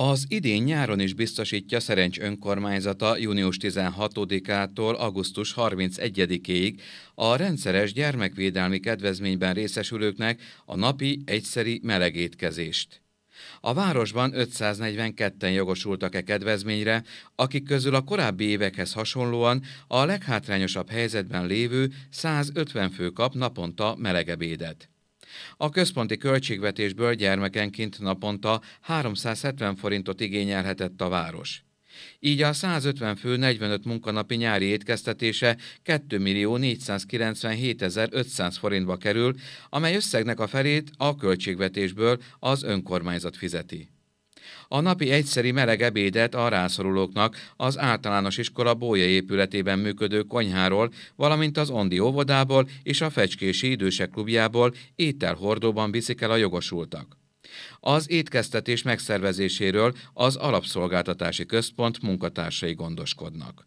Az idén nyáron is biztosítja Szerencs önkormányzata június 16-ától augusztus 31-ig a rendszeres gyermekvédelmi kedvezményben részesülőknek a napi egyszeri melegétkezést. A városban 542-en jogosultak e kedvezményre, akik közül a korábbi évekhez hasonlóan a leghátrányosabb helyzetben lévő 150 fő kap naponta melegebédet. A központi költségvetésből gyermekenként naponta 370 forintot igényelhetett a város. Így a 150 fő 45 munkanapi nyári étkeztetése 2 millió 497 forintba kerül, amely összegnek a felét a költségvetésből az önkormányzat fizeti. A napi egyszeri meleg ebédet a rászorulóknak az általános iskola bója épületében működő konyháról, valamint az Ondi óvodából és a Fecskési Idősek klubjából ételhordóban viszik el a jogosultak. Az étkeztetés megszervezéséről az Alapszolgáltatási Központ munkatársai gondoskodnak.